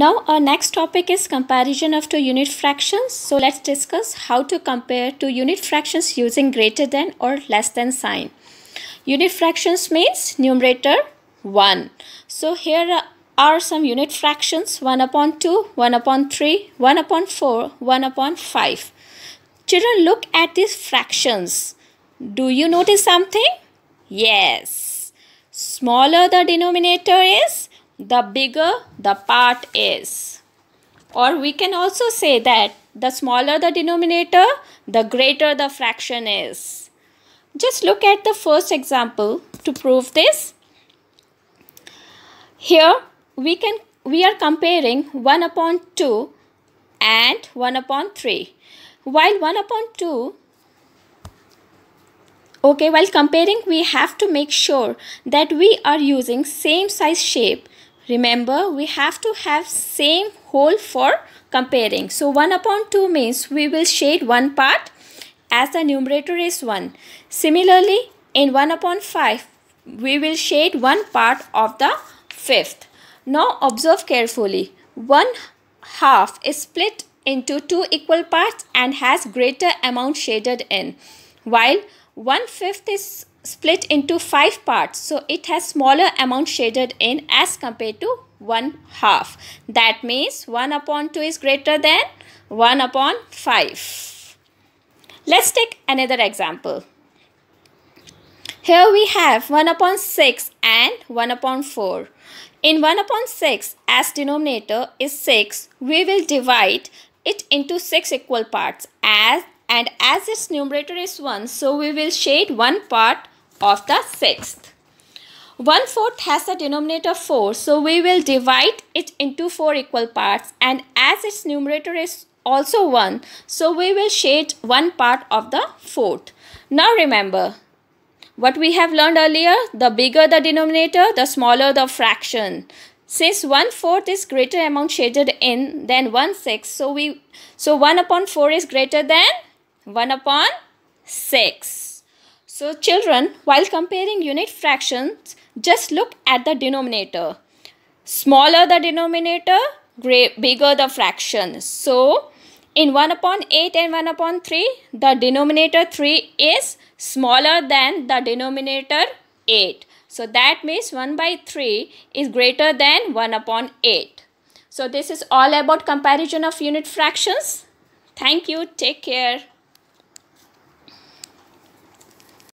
Now our next topic is comparison of two unit fractions. So let's discuss how to compare two unit fractions using greater than or less than sign. Unit fractions means numerator 1. So here are some unit fractions 1 upon 2, 1 upon 3, 1 upon 4, 1 upon 5. Children look at these fractions. Do you notice something? Yes. Smaller the denominator is, the bigger the part is. Or we can also say that the smaller the denominator, the greater the fraction is. Just look at the first example to prove this. Here we can we are comparing 1 upon 2 and 1 upon 3. While 1 upon 2 Okay, while comparing, we have to make sure that we are using same size shape Remember, we have to have same whole for comparing. So 1 upon 2 means we will shade one part as the numerator is 1. Similarly, in 1 upon 5, we will shade one part of the fifth. Now observe carefully. One half is split into two equal parts and has greater amount shaded in, while one fifth is split into five parts so it has smaller amount shaded in as compared to one half that means 1 upon 2 is greater than 1 upon 5 let's take another example here we have 1 upon 6 and 1 upon 4 in 1 upon 6 as denominator is 6 we will divide it into 6 equal parts as and as its numerator is 1 so we will shade one part of the sixth. One fourth has a denominator 4 so we will divide it into 4 equal parts and as its numerator is also 1 so we will shade one part of the fourth. Now remember what we have learned earlier the bigger the denominator the smaller the fraction. Since 1 fourth is greater amount shaded in than 1 sixth so we so 1 upon 4 is greater than 1 upon 6. So children, while comparing unit fractions, just look at the denominator. Smaller the denominator, bigger the fraction. So in 1 upon 8 and 1 upon 3, the denominator 3 is smaller than the denominator 8. So that means 1 by 3 is greater than 1 upon 8. So this is all about comparison of unit fractions. Thank you. Take care.